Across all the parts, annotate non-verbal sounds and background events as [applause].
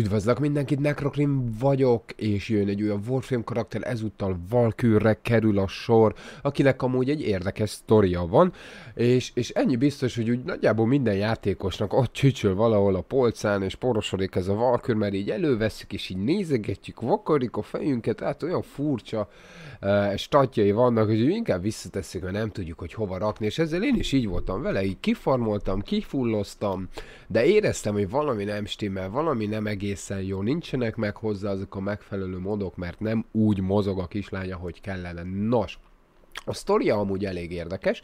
Üdvözlök mindenkit, Necrocrim vagyok, és jön egy olyan Warframe karakter, ezúttal Valkőrre kerül a sor, akinek amúgy egy érdekes sztoria van, és, és ennyi biztos, hogy úgy nagyjából minden játékosnak ott csücsöl valahol a polcán, és porosodik ez a Valkőr, mert így előveszik, és így nézegetjük, vakarik a fejünket, hát olyan furcsa uh, statjai vannak, hogy inkább visszatesszük, mert nem tudjuk, hogy hova rakni, és ezzel én is így voltam vele, így kifarmoltam, kifulloztam, de éreztem, hogy valami nem stimmel, valami nem egész egészen jó. Nincsenek meg hozzá azok a megfelelő modok, mert nem úgy mozog a kislánya, hogy kellene. Nos, a sztoria amúgy elég érdekes.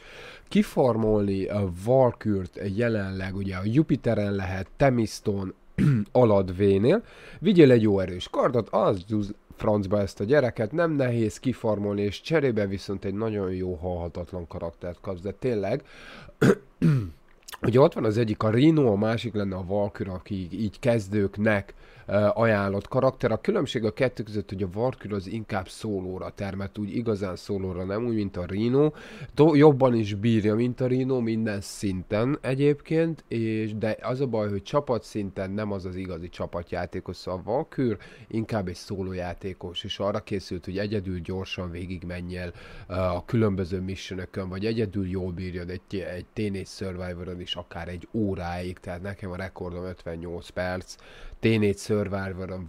Kiformolni a Valkürt jelenleg ugye a Jupiteren lehet, Temiszton, [clears throat] aladvénél. Vigyél egy jó erős kardot, az duz francba ezt a gyereket, nem nehéz kifarmolni, és cserébe viszont egy nagyon jó halhatatlan karaktert kapsz, de tényleg [clears throat] Ugye ott van az egyik a Rino, a másik lenne a Valkyra, aki így kezdőknek ajánlott karakter. A különbség a kettő között, hogy a Valkyra az inkább szólóra termet, úgy igazán szólóra, nem úgy, mint a Rino. Jobban is bírja, mint a Rino minden szinten egyébként, és de az a baj, hogy csapat szinten nem az az igazi csapatjátékos, szóval a Valkyr inkább egy szólójátékos, és arra készült, hogy egyedül gyorsan végig menjél a különböző missionökön, vagy egyedül jól bírja egy, egy Teenage survivor is akár egy óráig, tehát nekem a rekordom 58 perc, T4 Survivor-on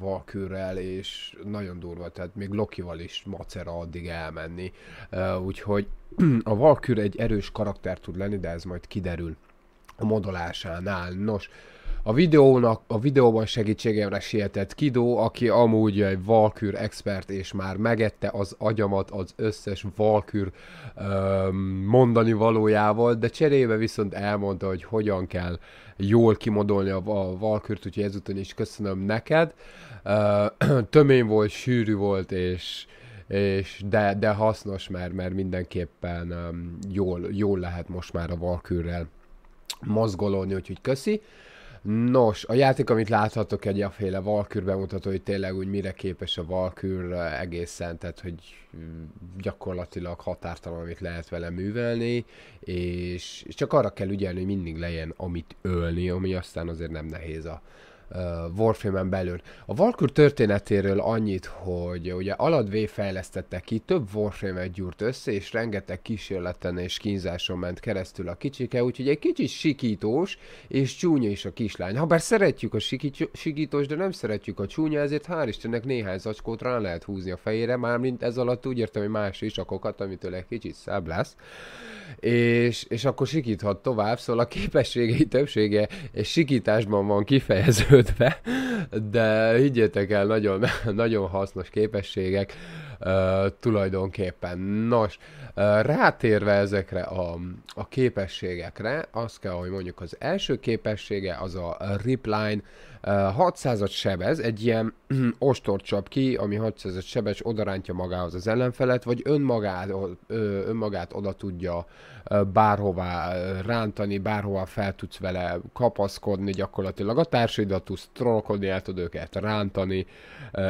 és nagyon durva, tehát még Lokival is macera addig elmenni, úgyhogy [clears throat] a Valkür egy erős karakter tud lenni, de ez majd kiderül a modolásánál. Nos, a, videónak, a videóban segítségemre sietett Kidó, aki amúgy egy Valkür expert, és már megette az agyamat az összes Valkür um, mondani valójával, de cserébe viszont elmondta, hogy hogyan kell jól kimodolni a, a Valkürt, úgyhogy ezúton is köszönöm neked. Uh, [clears throat] tömény volt, sűrű volt, és és de, de hasznos, mert, mert mindenképpen um, jól, jól lehet most már a Valkürrel mozgolódni, úgyhogy köszi. Uh, Nos, a játék, amit láthatok, egy féle Valkür bemutató, hogy tényleg úgy mire képes a Valkür egészen, tehát hogy mm, gyakorlatilag határtalan, amit lehet vele művelni, és csak arra kell ügyelni, hogy mindig legyen amit ölni, ami aztán azért nem nehéz a, Warframe-en belül. A Valkur történetéről annyit, hogy ugye Alad V fejlesztette ki, több Warframe-et gyúrt össze, és rengeteg kísérleten és kínzáson ment keresztül a kicsike, úgyhogy egy kicsit sikítós és csúnya is a kislány. Habár szeretjük a sikítós, de nem szeretjük a csúnya, ezért hál' Istennek néhány zacskót rá lehet húzni a fejére, mármint ez alatt úgy értem, hogy más is akokat, amitől egy kicsit szebb lesz, és, és akkor sikíthat tovább, szóval a képességei többsége és sikításban van kifejező kötve, de higgyétek el, nagyon, [laughs] nagyon hasznos képességek tulajdonképpen. Nos, rátérve ezekre a, a képességekre, azt kell, hogy mondjuk az első képessége az a ripline 600-at sebez, egy ilyen [clears throat] ostort csap ki, ami 600-at sebes, odarántja magához az ellenfelet, vagy önmagát, önmagát oda tudja bárhová rántani, bárhová fel tudsz vele kapaszkodni gyakorlatilag. A társaidat tudsz trollkodni, el tud őket rántani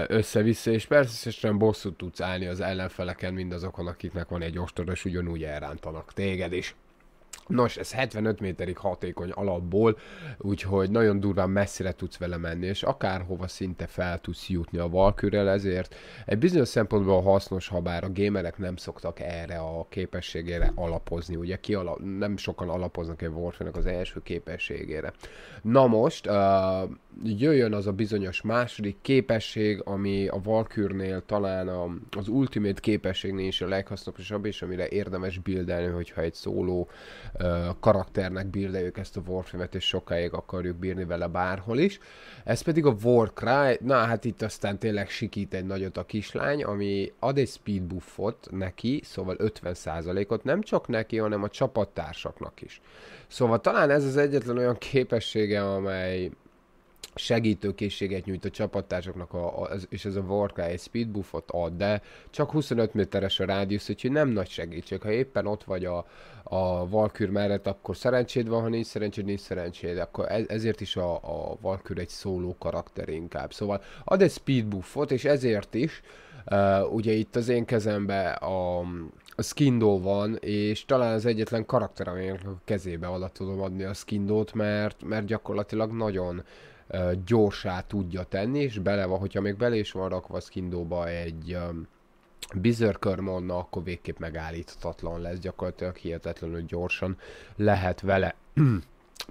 össze-vissza, és persze bosszút tudsz állni az ellenfeleken, mindazokon, akiknek van egy ostor, és ugyanúgy elrántanak téged is. Nos, ez 75 méterig hatékony alapból, úgyhogy nagyon durván messzire tudsz vele menni, és akárhova szinte fel tudsz jutni a valkürrel, ezért egy bizonyos szempontból hasznos, ha bár a gémerek nem szoktak erre a képességére alapozni, ugye ki ala, nem sokan alapoznak egy warfare az első képességére. Na most, uh, jöjjön az a bizonyos második képesség, ami a Valkürnél talán a, az Ultimate képességnél is a leghasznosabb, és amire érdemes bildelni, hogyha egy szóló karakternek bírdejük ezt a Warframe-et, és sokáig akarjuk bírni vele bárhol is. Ez pedig a Warcry, na hát itt aztán tényleg sikít egy nagyot a kislány, ami ad egy speed buffot neki, szóval 50%-ot nem csak neki, hanem a csapattársaknak is. Szóval talán ez az egyetlen olyan képessége, amely, segítőkészséget nyújt a csapattársaknak, a, a, és ez a Warcry egy speedbuffot ad, de csak 25 méteres a rádiusz, úgyhogy nem nagy segítség. Ha éppen ott vagy a, a Valkür mellett, akkor szerencséd van, ha nincs szerencséd, nincs szerencséd. Akkor ez, ezért is a, a Valkür egy szóló karakter inkább. Szóval ad egy speedbuffot, és ezért is, uh, ugye itt az én kezembe a, a skindó van, és talán az egyetlen karakter, aminek a kezébe alatt tudom adni a skindót, mert, mert gyakorlatilag nagyon gyorsá tudja tenni, és bele van, hogyha még bele is van rakva a skindóba egy Bizerkör Monna, akkor végképp megállíthatatlan lesz, gyakorlatilag hihetetlenül gyorsan lehet vele [clears throat]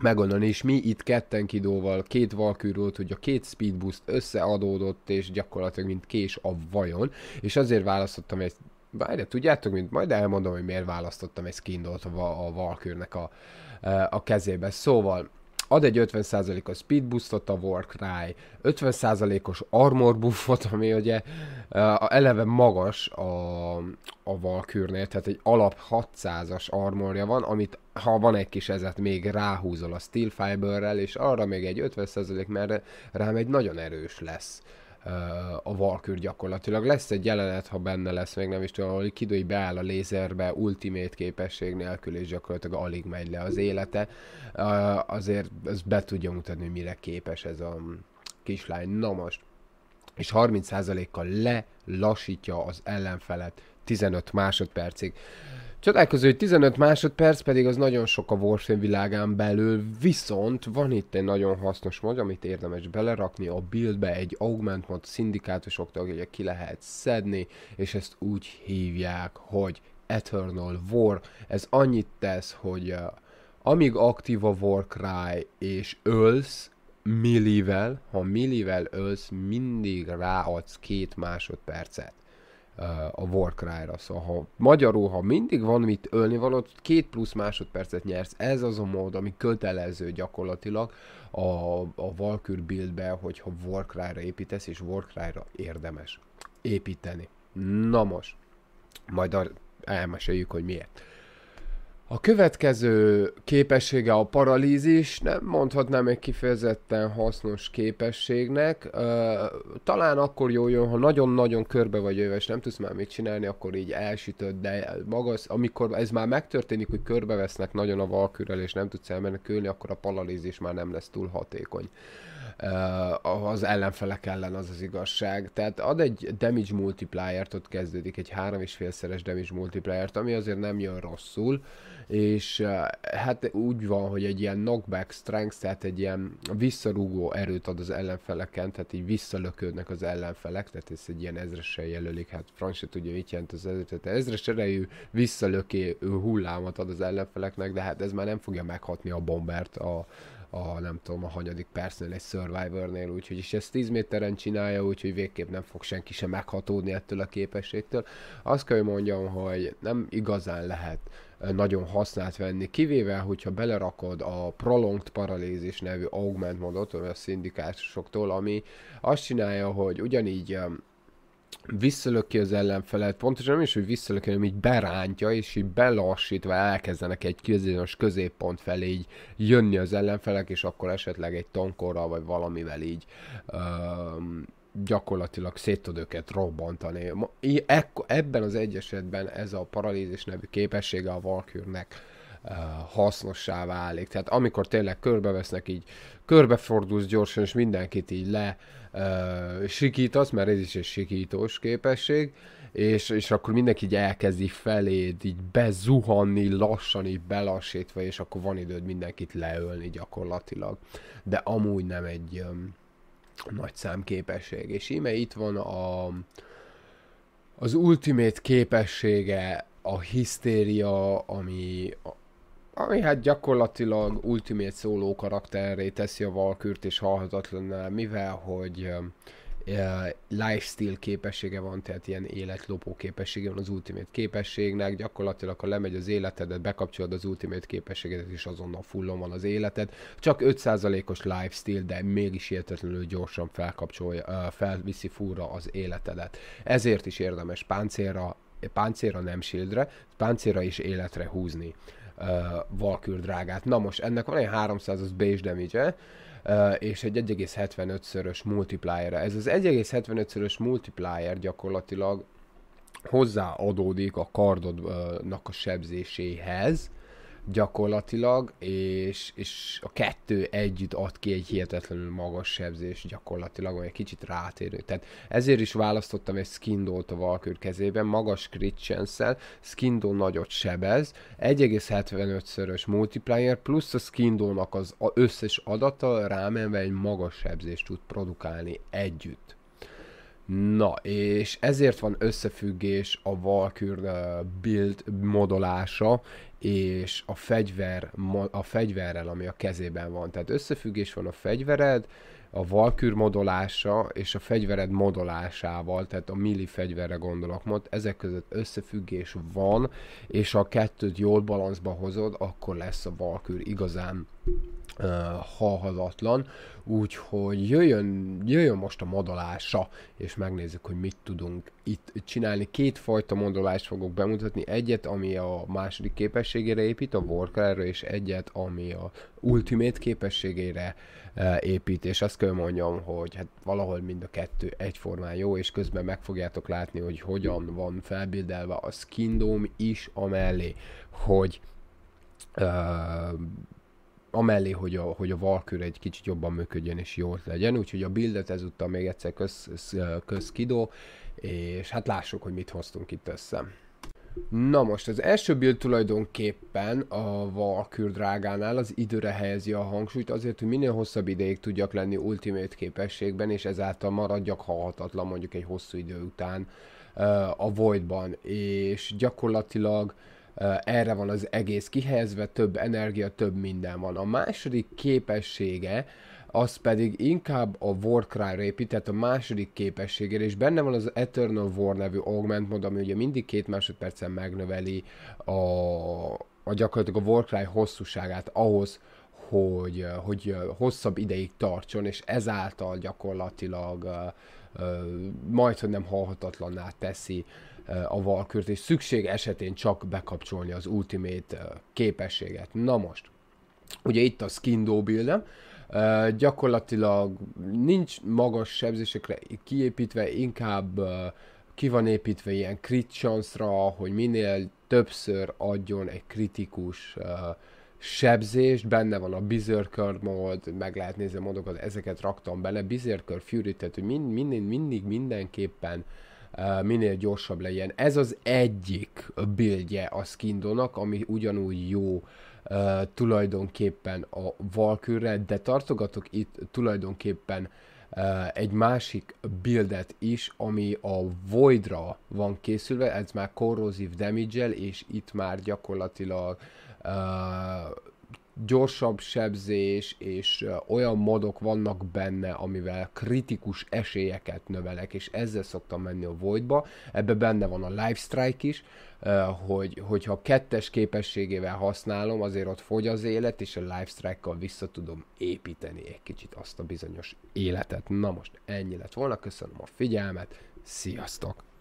megoldani, és mi itt ketten kidóval, két valkűrót, hogy a két speedboost összeadódott, és gyakorlatilag mint kés a vajon, és azért választottam egy Várj, tudjátok, mint majd elmondom, hogy miért választottam egy skindot a, a Valkürnek a, a kezébe. Szóval, ad egy 50%-os speed boostot a Warcry, 50%-os armor buffot, ami ugye eleve magas a, a Valkürnél, tehát egy alap 600-as armorja van, amit ha van egy kis ezet, még ráhúzol a Steel Fiberrel, és arra még egy 50% mert rám egy nagyon erős lesz a Valkür gyakorlatilag. Lesz egy jelenet, ha benne lesz, még nem is tudom, hogy Kidoi beáll a lézerbe, ultimate képesség nélkül, és gyakorlatilag alig megy le az élete. Azért ez be tudja mutatni, hogy mire képes ez a kislány. Na most, és 30%-kal lelassítja az ellenfelet 15 másodpercig. Csodálkozó, hogy 15 másodperc pedig az nagyon sok a Warframe világán belül, viszont van itt egy nagyon hasznos mod, amit érdemes belerakni a buildbe, egy augment mod szindikátusoktól, ugye ki lehet szedni, és ezt úgy hívják, hogy Eternal War. Ez annyit tesz, hogy uh, amíg aktív a Warcry és ölsz, millivel, ha millivel ölsz, mindig ráadsz két másodpercet a Warcry-ra. Szóval ha magyarul, ha mindig van mit ölni ott két plusz másodpercet nyersz. Ez az a mód, ami kötelező gyakorlatilag a, a Valkyr buildbe, hogyha Warcry-ra építesz, és Warcry-ra érdemes építeni. Na most, majd ar- elmeséljük, hogy miért. A következő képessége a paralízis, nem mondhatnám egy kifejezetten hasznos képességnek. Talán akkor jó jön, ha nagyon-nagyon körbe vagy jövő, és nem tudsz már mit csinálni, akkor így elsütöd, de maga, amikor ez már megtörténik, hogy körbevesznek nagyon a valkürrel, és nem tudsz elmenekülni, akkor a paralízis már nem lesz túl hatékony az ellenfelek ellen az az igazság. Tehát ad egy damage multiplier-t, ott kezdődik egy három és szeres damage multiplier-t, ami azért nem jön rosszul, és hát úgy van, hogy egy ilyen knockback strength, tehát egy ilyen visszarúgó erőt ad az ellenfeleken, tehát így visszalöködnek az ellenfelek, tehát ez egy ilyen ezresen jelölik, hát se tudja mit jelent az ezres, tehát ezres erejű visszalöké hullámot ad az ellenfeleknek, de hát ez már nem fogja meghatni a bombert a, a nem tudom, a hanyadik percnél egy Survivornél, úgyhogy is ezt 10 méteren csinálja, úgyhogy végképp nem fog senki sem meghatódni ettől a képességtől. Azt kell, hogy mondjam, hogy nem igazán lehet eh, nagyon használt venni, kivéve, hogyha belerakod a Prolonged Paralysis nevű augment modot, vagy a szindikásoktól, ami azt csinálja, hogy ugyanígy visszalöki az ellenfelet, pontosan nem is, hogy visszalöki, hanem így berántja, és így belassítva elkezdenek egy bizonyos középpont felé így jönni az ellenfelek, és akkor esetleg egy tankorral, vagy valamivel így ö, gyakorlatilag szét tud őket robbantani. Ebben az egy esetben ez a paralízis nevű képessége a Valkürnek hasznossá válik. Tehát amikor tényleg körbevesznek, így körbefordulsz gyorsan, és mindenkit így le, uh, uh, sikítasz, mert ez is egy sikítós képesség, és, és akkor mindenki így elkezdi feléd, így bezuhanni, lassan, így belassítva, és akkor van időd mindenkit leölni gyakorlatilag. De amúgy nem egy um, nagy szám képesség. És íme itt van a, az ultimate képessége, a hisztéria, ami, ami hát gyakorlatilag Ultimate szóló karakterré teszi a Valkürt és halhatatlan, mivel hogy uh, lifestyle képessége van, tehát ilyen életlopó képessége van az Ultimate képességnek, gyakorlatilag ha lemegy az életedet, bekapcsolod az Ultimate képességedet, és azonnal fullon van az életed. Csak 5%-os lifestyle, de mégis hihetetlenül gyorsan felkapcsolja, uh, felviszi fúra az életedet. Ezért is érdemes páncélra, páncélra nem shieldre, páncélra is életre húzni uh, Valkür drágát. Na most ennek van egy 300-as base damage Uh, és egy 1,75-szörös multiplier -e. Ez az 1,75-szörös multiplier gyakorlatilag hozzáadódik a kardodnak uh, a sebzéséhez, gyakorlatilag, és, és a kettő együtt ad ki egy hihetetlenül magas sebzés gyakorlatilag, vagy egy kicsit rátérő. Tehát ezért is választottam egy Skindolt a Valkür kezében, magas crit chance Skindol nagyot sebez, 1,75-szörös multiplier, plusz a Skindolnak az összes adata rámenve egy magas sebzést tud produkálni együtt. Na, és ezért van összefüggés a Valkyr build modolása és a fegyver, a fegyverrel, ami a kezében van. Tehát összefüggés van a fegyvered, a valkür modolása és a fegyvered modolásával, tehát a milli fegyverre gondolok most, ezek között összefüggés van, és ha a kettőt jól balanszba hozod, akkor lesz a valkür igazán Uh, halhatatlan, úgyhogy jöjjön, jöjjön most a modolása, és megnézzük, hogy mit tudunk itt csinálni. Kétfajta modolást fogok bemutatni, egyet, ami a második képességére épít, a Warcraft-ra, és egyet, ami a Ultimate képességére épít, és azt kell mondjam, hogy hát valahol mind a kettő egyformán jó, és közben meg fogjátok látni, hogy hogyan van felbildelve a skindom is amellé, hogy uh, amellé, hogy a, hogy a valkőr egy kicsit jobban működjön és jól legyen, úgyhogy a buildet ezúttal még egyszer köz, köz kidó, és hát lássuk, hogy mit hoztunk itt össze. Na most, az első build tulajdonképpen a Valkür drágánál az időre helyezi a hangsúlyt, azért, hogy minél hosszabb ideig tudjak lenni ultimate képességben, és ezáltal maradjak halhatatlan mondjuk egy hosszú idő után uh, a Voidban, és gyakorlatilag uh, erre van az egész kihelyezve, több energia, több minden van. A második képessége, az pedig inkább a Warcry ra tehát a második képességére, és benne van az Eternal War nevű augment mod, ami ugye mindig két másodpercen megnöveli a, a gyakorlatilag a Warcry hosszúságát ahhoz, hogy, hogy hosszabb ideig tartson, és ezáltal gyakorlatilag uh, uh, majd, nem halhatatlanná teszi Eh, a valkürt, és szükség esetén csak bekapcsolni az Ultimate eh, képességet. Na most, ugye itt a skin do build Uh, eh, gyakorlatilag nincs magas sebzésekre kiépítve, inkább uh, ki van építve ilyen crit chance-ra, hogy minél többször adjon egy kritikus uh, sebzést, benne van a Berserker mod, meg lehet nézni modokat, ezeket raktam bele, Berserker Fury, tehát hogy mind, mind, mindig mindenképpen uh, Eh, minél gyorsabb legyen. Ez az egyik bildje a Skindonak, ami ugyanúgy jó uh, tulajdonképpen a valkőre, de tartogatok itt tulajdonképpen uh, egy másik bildet is, ami a Voidra van készülve, ez már korrozív damage és itt már gyakorlatilag uh, gyorsabb sebzés, és olyan modok vannak benne, amivel kritikus esélyeket növelek, és ezzel szoktam menni a Voidba. Ebbe benne van a Live Strike is, hogy, hogyha kettes képességével használom, azért ott fogy az élet, és a Live Strike-kal vissza tudom építeni egy kicsit azt a bizonyos életet. Na most ennyi lett volna, köszönöm a figyelmet, sziasztok!